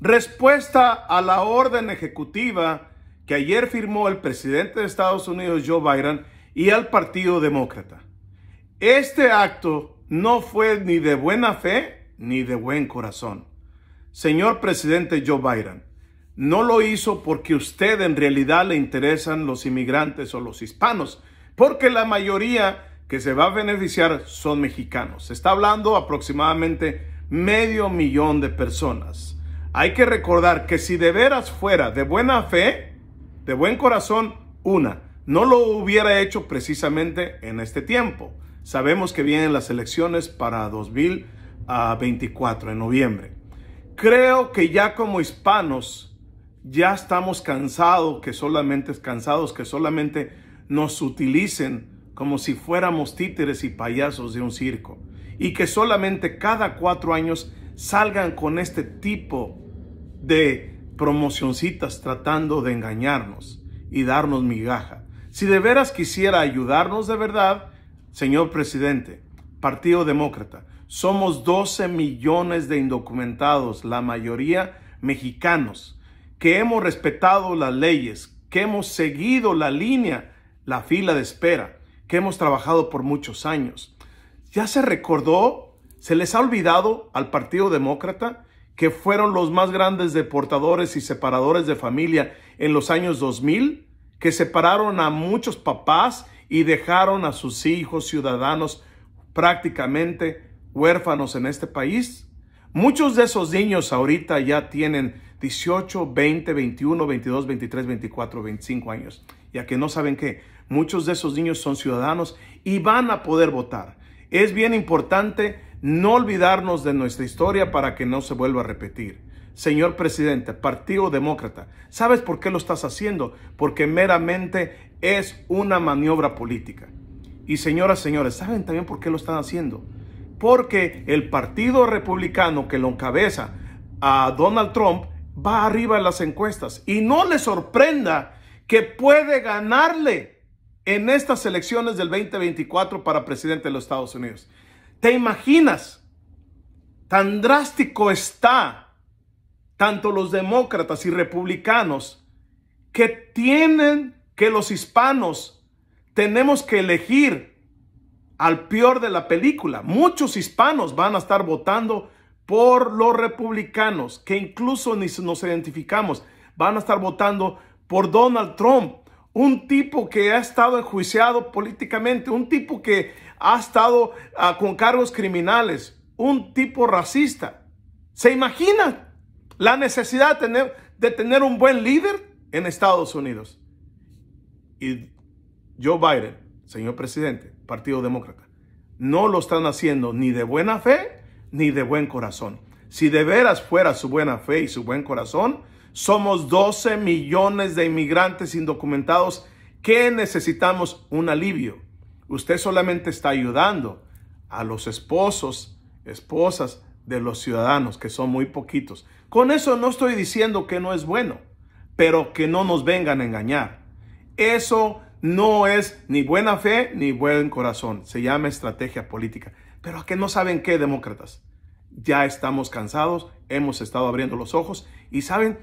Respuesta a la orden ejecutiva que ayer firmó el presidente de Estados Unidos, Joe Biden, y al Partido Demócrata. Este acto no fue ni de buena fe ni de buen corazón. Señor presidente Joe Biden, no lo hizo porque usted en realidad le interesan los inmigrantes o los hispanos, porque la mayoría que se va a beneficiar son mexicanos. Se está hablando aproximadamente medio millón de personas. Hay que recordar que si de veras fuera de buena fe, de buen corazón, una, no lo hubiera hecho precisamente en este tiempo. Sabemos que vienen las elecciones para 2024 en noviembre. Creo que ya como hispanos ya estamos cansados que solamente cansados que solamente nos utilicen como si fuéramos títeres y payasos de un circo y que solamente cada cuatro años salgan con este tipo de promocioncitas tratando de engañarnos y darnos migaja. Si de veras quisiera ayudarnos de verdad, señor presidente, Partido Demócrata, somos 12 millones de indocumentados, la mayoría mexicanos, que hemos respetado las leyes, que hemos seguido la línea, la fila de espera, que hemos trabajado por muchos años. ¿Ya se recordó? ¿Se les ha olvidado al Partido Demócrata que fueron los más grandes deportadores y separadores de familia en los años 2000, que separaron a muchos papás y dejaron a sus hijos ciudadanos prácticamente huérfanos en este país. Muchos de esos niños ahorita ya tienen 18, 20, 21, 22, 23, 24, 25 años, ya que no saben que muchos de esos niños son ciudadanos y van a poder votar. Es bien importante no olvidarnos de nuestra historia para que no se vuelva a repetir. Señor presidente, Partido Demócrata, ¿sabes por qué lo estás haciendo? Porque meramente es una maniobra política. Y señoras, señores, ¿saben también por qué lo están haciendo? Porque el Partido Republicano que lo encabeza a Donald Trump va arriba en las encuestas. Y no le sorprenda que puede ganarle en estas elecciones del 2024 para presidente de los Estados Unidos. ¿Te imaginas? Tan drástico está tanto los demócratas y republicanos que tienen que los hispanos tenemos que elegir al peor de la película. Muchos hispanos van a estar votando por los republicanos, que incluso ni nos identificamos, van a estar votando por Donald Trump un tipo que ha estado enjuiciado políticamente, un tipo que ha estado ah, con cargos criminales, un tipo racista. ¿Se imagina la necesidad de tener, de tener un buen líder en Estados Unidos? Y Joe Biden, señor presidente, Partido Demócrata, no lo están haciendo ni de buena fe ni de buen corazón. Si de veras fuera su buena fe y su buen corazón, somos 12 millones de inmigrantes indocumentados que necesitamos un alivio. Usted solamente está ayudando a los esposos, esposas de los ciudadanos, que son muy poquitos. Con eso no estoy diciendo que no es bueno, pero que no nos vengan a engañar. Eso no es ni buena fe ni buen corazón. Se llama estrategia política. Pero que no saben qué, demócratas. Ya estamos cansados, hemos estado abriendo los ojos y saben,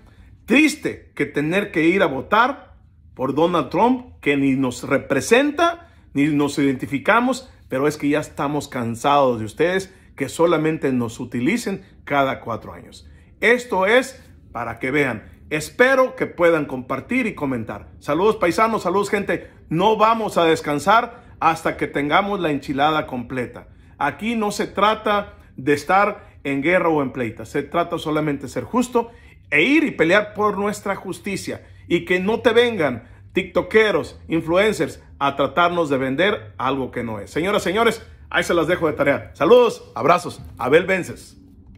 Triste que tener que ir a votar por Donald Trump, que ni nos representa, ni nos identificamos, pero es que ya estamos cansados de ustedes que solamente nos utilicen cada cuatro años. Esto es para que vean. Espero que puedan compartir y comentar. Saludos paisanos, saludos gente. No vamos a descansar hasta que tengamos la enchilada completa. Aquí no se trata de estar en guerra o en pleita. Se trata solamente de ser justo e ir y pelear por nuestra justicia y que no te vengan tiktokeros, influencers a tratarnos de vender algo que no es. Señoras, señores, ahí se las dejo de tarea. Saludos, abrazos, Abel Vences.